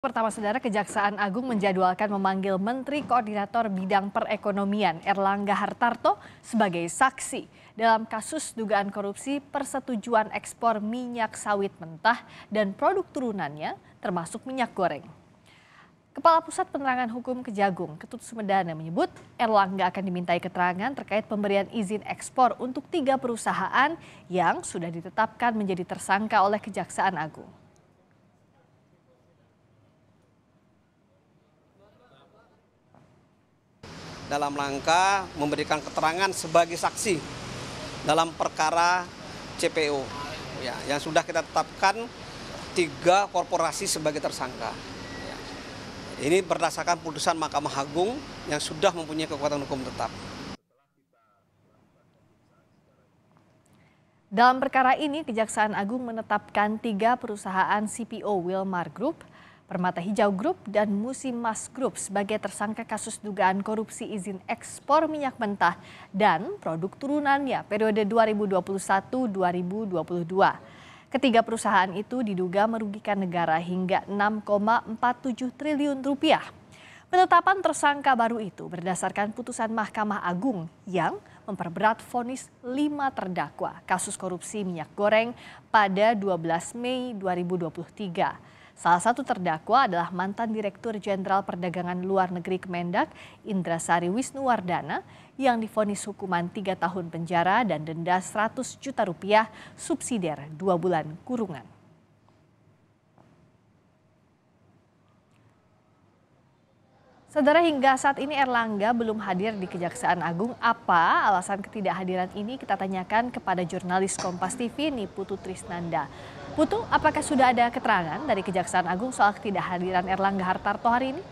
Pertama, saudara Kejaksaan Agung menjadwalkan memanggil Menteri Koordinator Bidang Perekonomian Erlangga Hartarto sebagai saksi dalam kasus dugaan korupsi persetujuan ekspor minyak sawit mentah dan produk turunannya termasuk minyak goreng. Kepala Pusat Penerangan Hukum Kejagung, Ketut Sumedana menyebut Erlangga akan dimintai keterangan terkait pemberian izin ekspor untuk tiga perusahaan yang sudah ditetapkan menjadi tersangka oleh Kejaksaan Agung. dalam rangka memberikan keterangan sebagai saksi dalam perkara CPO ya yang sudah kita tetapkan tiga korporasi sebagai tersangka. Ya. Ini berdasarkan putusan Mahkamah Agung yang sudah mempunyai kekuatan hukum tetap. Dalam perkara ini, Kejaksaan Agung menetapkan tiga perusahaan CPO Wilmar Group Permata Hijau Group dan Musimas Group sebagai tersangka kasus dugaan korupsi izin ekspor minyak mentah dan produk turunannya periode 2021-2022. Ketiga perusahaan itu diduga merugikan negara hingga 6,47 triliun rupiah. Penetapan tersangka baru itu berdasarkan putusan Mahkamah Agung yang memperberat vonis lima terdakwa kasus korupsi minyak goreng pada 12 Mei 2023. Salah satu terdakwa adalah mantan Direktur Jenderal Perdagangan Luar Negeri Kemendak, Sari Wisnuwardana, yang difonis hukuman tiga tahun penjara dan denda 100 juta rupiah subsidiar dua bulan kurungan. Saudara hingga saat ini Erlangga belum hadir di Kejaksaan Agung. Apa alasan ketidakhadiran ini kita tanyakan kepada jurnalis Kompas TV Niputu Trisnanda. Putu, apakah sudah ada keterangan dari Kejaksaan Agung soal ketidakhadiran Erlangga Hartarto hari ini?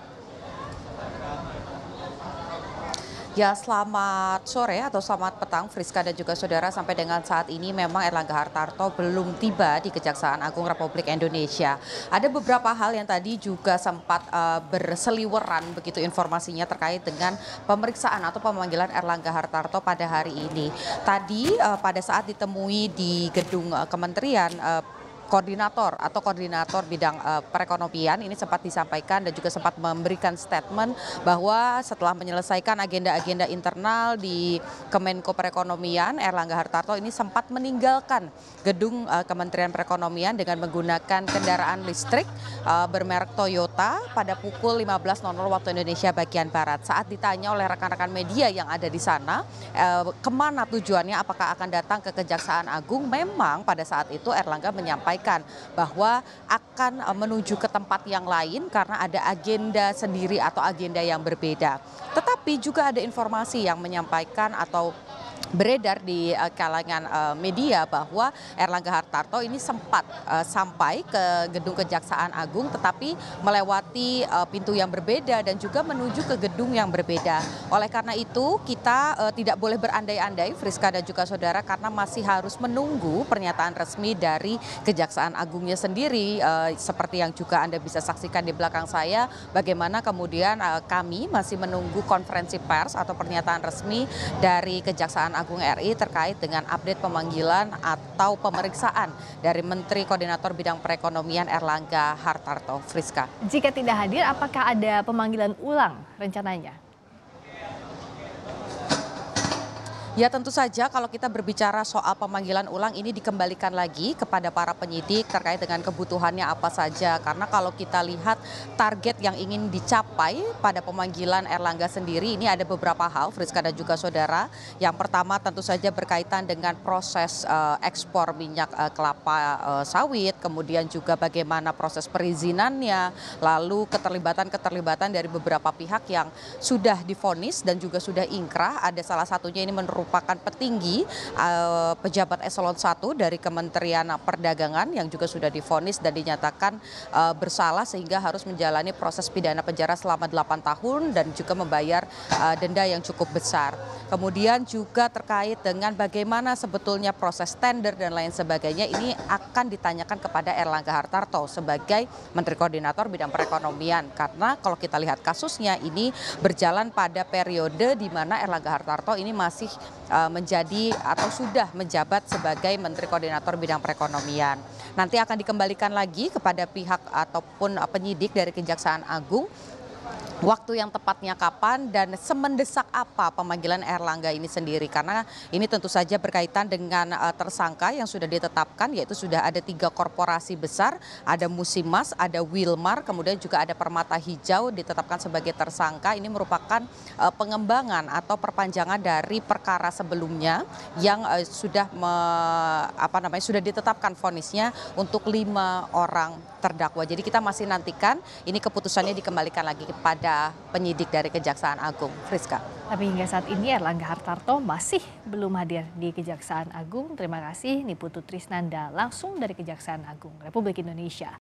Ya selamat sore atau selamat petang Friska dan juga saudara sampai dengan saat ini memang Erlangga Hartarto belum tiba di Kejaksaan Agung Republik Indonesia. Ada beberapa hal yang tadi juga sempat uh, berseliweran begitu informasinya terkait dengan pemeriksaan atau pemanggilan Erlangga Hartarto pada hari ini. Tadi uh, pada saat ditemui di gedung uh, Kementerian uh, koordinator atau koordinator bidang uh, perekonomian ini sempat disampaikan dan juga sempat memberikan statement bahwa setelah menyelesaikan agenda-agenda internal di Kemenko Perekonomian Erlangga Hartarto ini sempat meninggalkan gedung uh, Kementerian Perekonomian dengan menggunakan kendaraan listrik uh, bermerek Toyota pada pukul 15.00 waktu Indonesia bagian barat. Saat ditanya oleh rekan-rekan media yang ada di sana uh, kemana tujuannya apakah akan datang ke Kejaksaan Agung memang pada saat itu Erlangga menyampaikan menyampaikan bahwa akan e, menuju ke tempat yang lain karena ada agenda sendiri atau agenda yang berbeda tetapi juga ada informasi yang menyampaikan atau beredar di eh, kalangan eh, media bahwa Erlangga Hartarto ini sempat eh, sampai ke gedung Kejaksaan Agung tetapi melewati pintu yang berbeda dan juga menuju ke gedung yang berbeda. Oleh karena itu kita tidak boleh berandai-andai Friska dan juga saudara karena masih harus menunggu pernyataan resmi dari Kejaksaan Agungnya sendiri seperti yang juga Anda bisa saksikan di belakang saya bagaimana kemudian kami masih menunggu konferensi pers atau pernyataan resmi dari Kejaksaan Agung RI terkait dengan update pemanggilan atau pemeriksaan dari Menteri Koordinator Bidang Perekonomian Erlangga Hartarto. Friska. Jika tidak hadir, apakah ada pemanggilan ulang rencananya? ya tentu saja kalau kita berbicara soal pemanggilan ulang ini dikembalikan lagi kepada para penyidik terkait dengan kebutuhannya apa saja karena kalau kita lihat target yang ingin dicapai pada pemanggilan Erlangga sendiri ini ada beberapa hal Friska dan juga saudara yang pertama tentu saja berkaitan dengan proses uh, ekspor minyak uh, kelapa uh, sawit kemudian juga bagaimana proses perizinannya lalu keterlibatan-keterlibatan dari beberapa pihak yang sudah difonis dan juga sudah ingkrah ada salah satunya ini menurut merupakan petinggi eh, pejabat eselon 1 dari Kementerian Perdagangan yang juga sudah difonis dan dinyatakan eh, bersalah sehingga harus menjalani proses pidana penjara selama 8 tahun dan juga membayar eh, denda yang cukup besar. Kemudian juga terkait dengan bagaimana sebetulnya proses tender dan lain sebagainya ini akan ditanyakan kepada Erlangga Hartarto sebagai Menteri Koordinator Bidang Perekonomian karena kalau kita lihat kasusnya ini berjalan pada periode di mana Erlangga Hartarto ini masih Eh, menjadi atau sudah menjabat sebagai Menteri Koordinator Bidang Perekonomian. Nanti akan dikembalikan lagi kepada pihak ataupun penyidik dari Kejaksaan Agung waktu yang tepatnya kapan dan semendesak apa pemanggilan Erlangga ini sendiri karena ini tentu saja berkaitan dengan uh, tersangka yang sudah ditetapkan yaitu sudah ada tiga korporasi besar ada Musimas ada Wilmar kemudian juga ada Permata Hijau ditetapkan sebagai tersangka ini merupakan uh, pengembangan atau perpanjangan dari perkara sebelumnya yang uh, sudah me, apa namanya sudah ditetapkan vonisnya untuk lima orang terdakwa jadi kita masih nantikan ini keputusannya dikembalikan lagi kepada penyidik dari Kejaksaan Agung. Friska. Tapi hingga saat ini Erlangga Hartarto masih belum hadir di Kejaksaan Agung. Terima kasih Niputu Trisnanda langsung dari Kejaksaan Agung Republik Indonesia.